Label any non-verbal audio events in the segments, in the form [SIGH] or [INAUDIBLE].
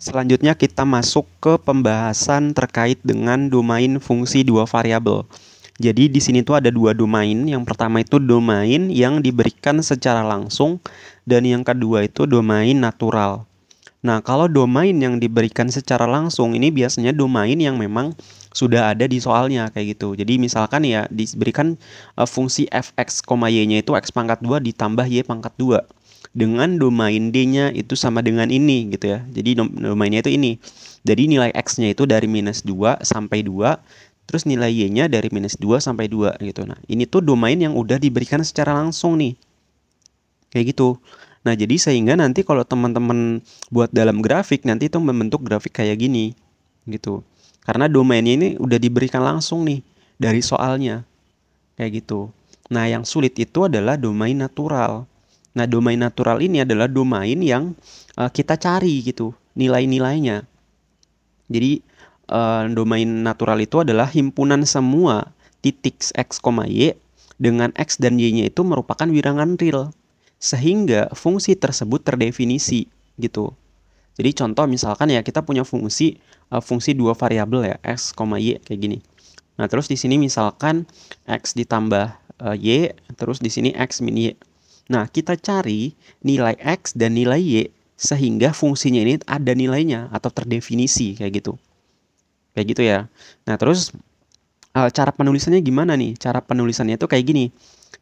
Selanjutnya kita masuk ke pembahasan terkait dengan domain fungsi dua variabel. Jadi di sini tuh ada dua domain. Yang pertama itu domain yang diberikan secara langsung dan yang kedua itu domain natural. Nah, kalau domain yang diberikan secara langsung ini biasanya domain yang memang sudah ada di soalnya kayak gitu. Jadi misalkan ya diberikan uh, fungsi fx, y-nya itu x pangkat 2 ditambah y pangkat 2 dengan domain D-nya itu sama dengan ini gitu ya. Jadi domainnya itu ini. Jadi nilai X-nya itu dari minus 2 sampai 2, terus nilai Y-nya dari minus 2 sampai 2 gitu. Nah ini tuh domain yang udah diberikan secara langsung nih. Kayak gitu. Nah jadi sehingga nanti kalau teman-teman buat dalam grafik nanti itu membentuk grafik kayak gini gitu. Karena domainnya ini udah diberikan langsung nih dari soalnya. Kayak gitu. Nah yang sulit itu adalah domain natural Nah, domain natural ini adalah domain yang uh, kita cari gitu, nilai-nilainya. Jadi uh, domain natural itu adalah himpunan semua titik x, y dengan x dan y-nya itu merupakan wirangan real. Sehingga fungsi tersebut terdefinisi gitu. Jadi contoh misalkan ya kita punya fungsi uh, fungsi dua variabel ya x, y kayak gini. Nah, terus di sini misalkan x ditambah uh, y, terus di sini x min y. Nah, kita cari nilai X dan nilai Y sehingga fungsinya ini ada nilainya atau terdefinisi kayak gitu. Kayak gitu ya. Nah, terus eh, cara penulisannya gimana nih? Cara penulisannya itu kayak gini.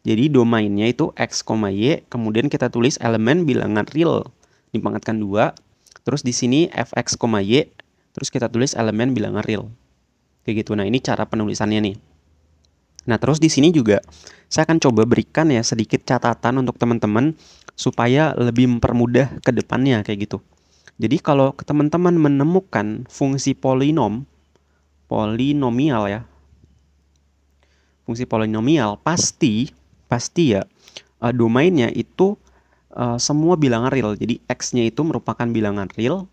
Jadi domainnya itu X, Y, kemudian kita tulis elemen bilangan real dipangkatkan dua. Terus di sini fx, y, terus kita tulis elemen bilangan real. Kayak gitu. Nah, ini cara penulisannya nih. Nah, terus di sini juga saya akan coba berikan ya sedikit catatan untuk teman-teman supaya lebih mempermudah ke depannya kayak gitu. Jadi kalau teman-teman menemukan fungsi polinom polinomial ya. Fungsi polinomial pasti pasti ya eh, domainnya itu eh, semua bilangan real. Jadi x-nya itu merupakan bilangan real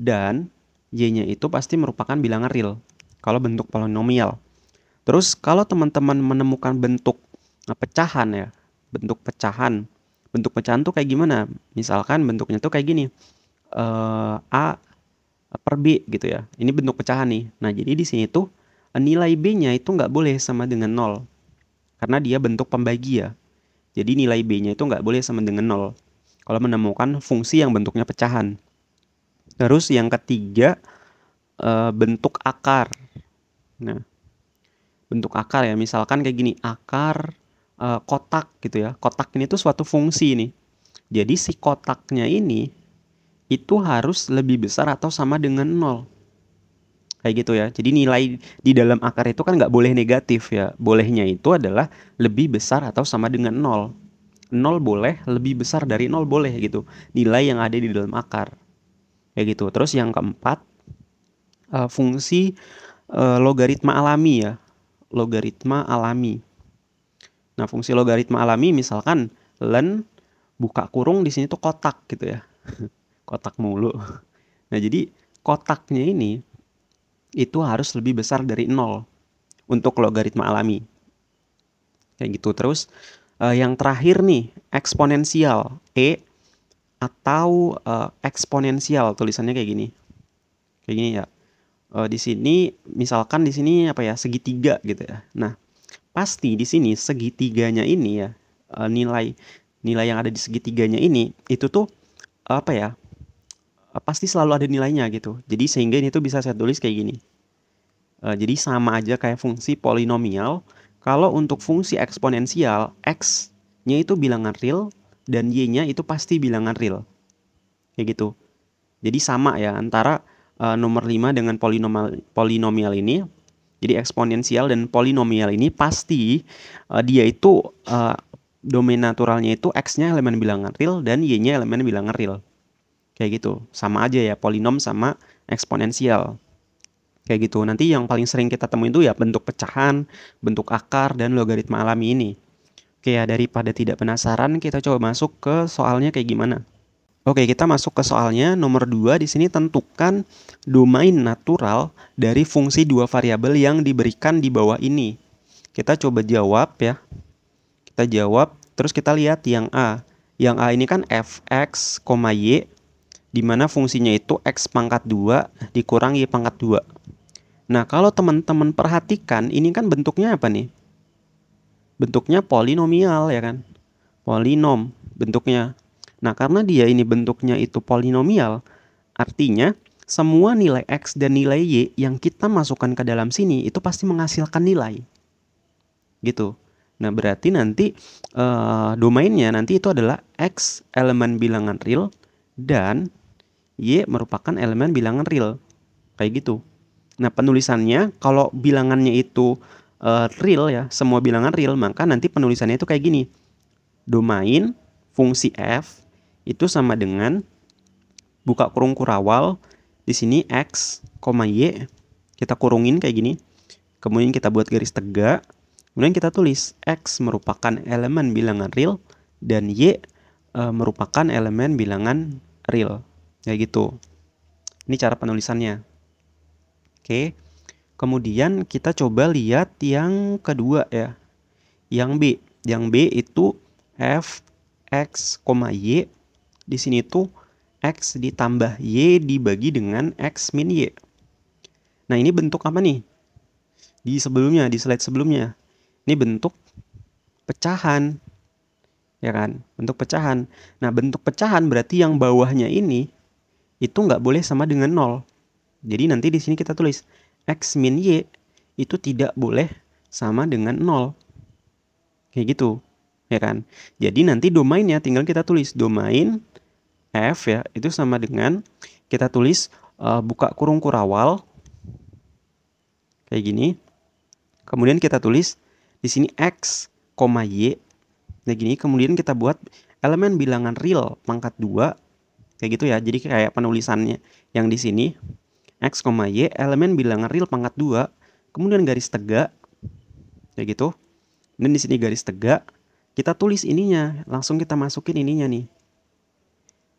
dan y-nya itu pasti merupakan bilangan real kalau bentuk polinomial. Terus kalau teman-teman menemukan bentuk eh, pecahan ya, bentuk pecahan. Bentuk pecahan tuh kayak gimana? Misalkan bentuknya tuh kayak gini. Uh, A per B gitu ya. Ini bentuk pecahan nih. Nah, jadi di sini tuh eh, nilai B-nya itu nggak boleh sama dengan nol, Karena dia bentuk pembagi ya. Jadi nilai B-nya itu nggak boleh sama dengan nol. Kalau menemukan fungsi yang bentuknya pecahan. Terus yang ketiga, bentuk akar. Nah, bentuk akar ya. Misalkan kayak gini, akar e, kotak gitu ya. Kotak ini tuh suatu fungsi nih. Jadi si kotaknya ini itu harus lebih besar atau sama dengan nol. Kayak gitu ya. Jadi nilai di dalam akar itu kan nggak boleh negatif ya. Bolehnya itu adalah lebih besar atau sama dengan nol. Nol boleh, lebih besar dari nol boleh gitu. Nilai yang ada di dalam akar. Kayak gitu. Terus yang keempat, e, fungsi eh, logaritma alami ya logaritma alami. Nah, fungsi logaritma alami misalkan len buka kurung di sini tuh kotak gitu ya. [LAUGHS] kotak mulu. Nah, jadi kotaknya ini itu harus lebih besar dari nol untuk logaritma alami. Kayak gitu. Terus eh, yang terakhir nih, eksponensial e atau eh, eksponensial tulisannya kayak gini. Kayak gini ya uh, di sini misalkan di sini apa ya segitiga gitu ya. Nah, pasti di sini segitiganya ini ya uh, nilai nilai yang ada di segitiganya ini itu tuh apa ya? Uh, pasti selalu ada nilainya gitu. Jadi sehingga ini tuh bisa saya tulis kayak gini. Uh, jadi sama aja kayak fungsi polinomial. Kalau untuk fungsi eksponensial, x-nya itu bilangan real dan y-nya itu pasti bilangan real. Kayak gitu. Jadi sama ya antara uh, nomor 5 dengan polinomial, polinomial ini. Jadi eksponensial dan polinomial ini pasti uh, dia itu uh, domain naturalnya itu x-nya elemen bilangan real dan y-nya elemen bilangan real. Kayak gitu. Sama aja ya polinom sama eksponensial. Kayak gitu. Nanti yang paling sering kita temuin itu ya bentuk pecahan, bentuk akar dan logaritma alami ini. Oke ya, daripada tidak penasaran, kita coba masuk ke soalnya kayak gimana. Oke, kita masuk ke soalnya nomor 2 di sini tentukan domain natural dari fungsi dua variabel yang diberikan di bawah ini. Kita coba jawab ya. Kita jawab, terus kita lihat yang A. Yang A ini kan fx, y di mana fungsinya itu x pangkat 2 dikurang y pangkat 2. Nah, kalau teman-teman perhatikan ini kan bentuknya apa nih? Bentuknya polinomial ya kan? Polinom bentuknya. Nah, karena dia ini bentuknya itu polinomial, artinya semua nilai X dan nilai Y yang kita masukkan ke dalam sini itu pasti menghasilkan nilai. Gitu. Nah, berarti nanti uh, domainnya nanti itu adalah X elemen bilangan real dan Y merupakan elemen bilangan real. Kayak gitu. Nah, penulisannya kalau bilangannya itu uh, real ya, semua bilangan real, maka nanti penulisannya itu kayak gini. Domain fungsi f itu sama dengan buka kurung kurawal di sini x, y kita kurungin kayak gini. Kemudian kita buat garis tegak. Kemudian kita tulis x merupakan elemen bilangan real dan y e, merupakan elemen bilangan real. Kayak gitu. Ini cara penulisannya. Oke. Kemudian kita coba lihat yang kedua ya. Yang B. Yang B itu f x, y di sini tuh X ditambah Y dibagi dengan X min Y. Nah ini bentuk apa nih? Di sebelumnya, di slide sebelumnya. Ini bentuk pecahan. Ya kan? Bentuk pecahan. Nah bentuk pecahan berarti yang bawahnya ini itu nggak boleh sama dengan nol. Jadi nanti di sini kita tulis X min Y itu tidak boleh sama dengan nol, Kayak gitu ya kan? Jadi nanti domainnya tinggal kita tulis domain F ya, itu sama dengan kita tulis uh, buka kurung kurawal kayak gini. Kemudian kita tulis di sini X, koma Y. kayak gini, kemudian kita buat elemen bilangan real pangkat 2 kayak gitu ya. Jadi kayak penulisannya yang di sini X, koma Y elemen bilangan real pangkat 2 kemudian garis tegak kayak gitu. Dan di sini garis tegak kita tulis ininya, langsung kita masukin ininya nih.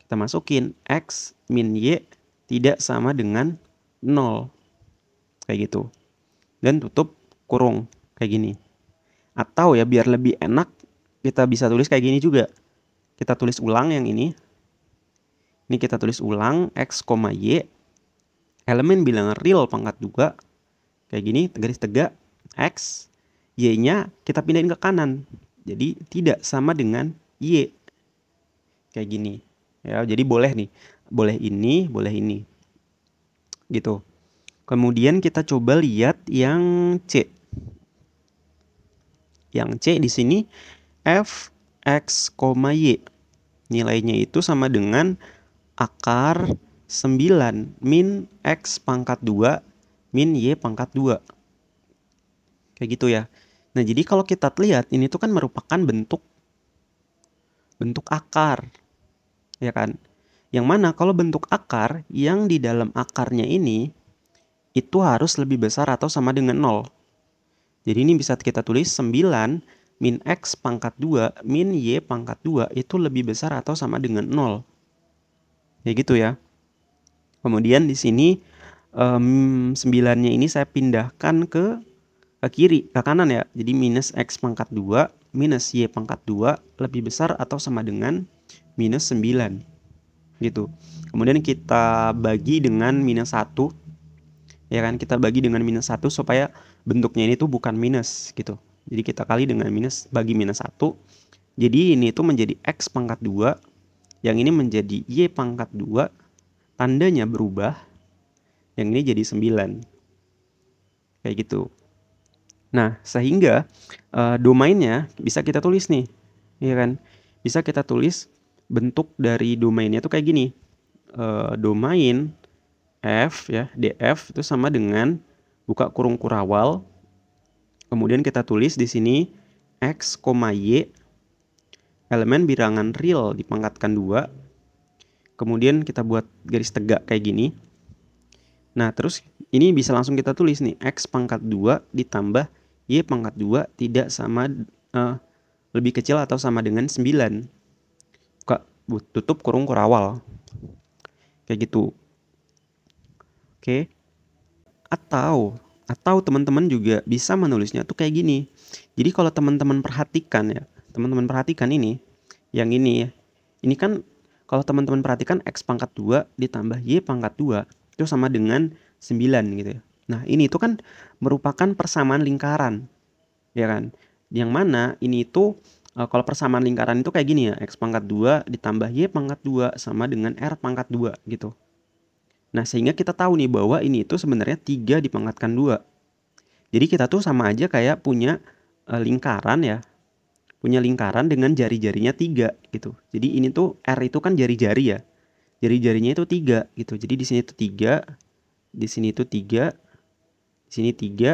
Kita masukin X min Y tidak sama dengan 0. Kayak gitu. Dan tutup kurung kayak gini. Atau ya biar lebih enak kita bisa tulis kayak gini juga. Kita tulis ulang yang ini. Ini kita tulis ulang X, Y. Elemen bilangan real pangkat juga. Kayak gini, garis tegak. X, Y-nya kita pindahin ke kanan. Jadi tidak sama dengan Y. Kayak gini. Ya, jadi boleh nih, boleh ini, boleh ini. Gitu. Kemudian kita coba lihat yang C. Yang C di sini f x, y. Nilainya itu sama dengan akar 9 min x pangkat 2 min y pangkat 2. Kayak gitu ya. Nah, jadi kalau kita lihat ini tuh kan merupakan bentuk bentuk akar ya kan? Yang mana kalau bentuk akar yang di dalam akarnya ini itu harus lebih besar atau sama dengan 0. Jadi ini bisa kita tulis 9 min x pangkat 2 min y pangkat 2 itu lebih besar atau sama dengan 0. Ya gitu ya. Kemudian di sini um, 9-nya ini saya pindahkan ke ke kiri, ke kanan ya. Jadi minus x pangkat 2 minus y pangkat 2 lebih besar atau sama dengan minus 9 gitu kemudian kita bagi dengan minus 1 ya kan kita bagi dengan minus 1 supaya bentuknya ini tuh bukan minus gitu jadi kita kali dengan minus bagi minus 1 jadi ini tuh menjadi X pangkat 2 yang ini menjadi Y pangkat 2 tandanya berubah yang ini jadi 9 kayak gitu Nah, sehingga uh, domainnya bisa kita tulis nih, ya kan? Bisa kita tulis bentuk dari domainnya tuh kayak gini. uh, domain f ya, df itu sama dengan buka kurung kurawal. Kemudian kita tulis di sini x, y elemen birangan real dipangkatkan dua kemudian kita buat garis tegak kayak gini nah terus ini bisa langsung kita tulis nih x pangkat dua ditambah y pangkat dua tidak sama uh, lebih kecil atau sama dengan 9 tutup kurung kurawal kayak gitu oke okay. atau atau teman-teman juga bisa menulisnya tuh kayak gini jadi kalau teman-teman perhatikan ya teman-teman perhatikan ini yang ini ya ini kan kalau teman-teman perhatikan X pangkat 2 ditambah Y pangkat 2 itu sama dengan 9 gitu ya Nah, ini itu kan merupakan persamaan lingkaran, ya kan? Yang mana ini itu uh, kalau persamaan lingkaran itu kayak gini ya, X pangkat 2 ditambah Y pangkat 2 sama dengan R pangkat 2 gitu. Nah, sehingga kita tahu nih bahwa ini itu sebenarnya 3 dipangkatkan 2. Jadi kita tuh sama aja kayak punya uh, lingkaran ya. Punya lingkaran dengan jari-jarinya 3 gitu. Jadi ini tuh R itu kan jari-jari ya. Jari-jarinya itu 3 gitu. Jadi di sini itu 3, di sini itu 3, di sini 3, uh,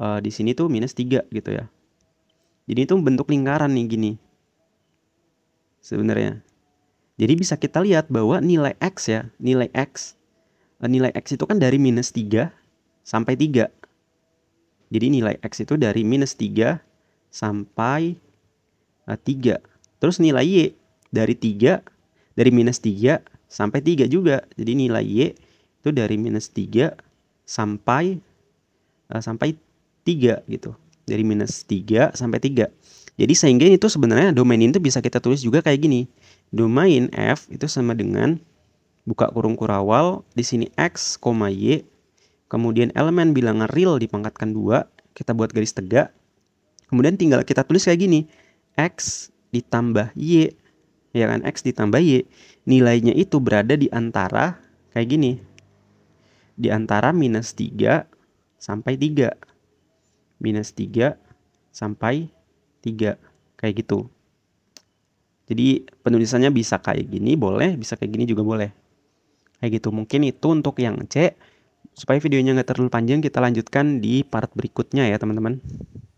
eh, di sini tuh minus 3 gitu ya. Jadi itu bentuk lingkaran nih gini. Sebenarnya. Jadi bisa kita lihat bahwa nilai X ya, nilai X. Eh, nilai X itu kan dari minus 3 sampai 3. Jadi nilai X itu dari minus 3 sampai 3. Eh, Terus nilai Y dari 3, dari minus 3 sampai 3 juga. Jadi nilai Y itu dari minus 3 sampai eh, sampai 3 gitu dari minus 3 sampai 3. Jadi sehingga itu sebenarnya domain itu bisa kita tulis juga kayak gini. Domain F itu sama dengan buka kurung kurawal di sini X, Y. Kemudian elemen bilangan real dipangkatkan 2. Kita buat garis tegak. Kemudian tinggal kita tulis kayak gini. X ditambah Y. Ya kan? X ditambah Y. Nilainya itu berada di antara kayak gini. Di antara minus 3 sampai 3 minus 3 sampai 3 kayak gitu jadi penulisannya bisa kayak gini boleh bisa kayak gini juga boleh kayak gitu mungkin itu untuk yang C supaya videonya nggak terlalu panjang kita lanjutkan di part berikutnya ya teman-teman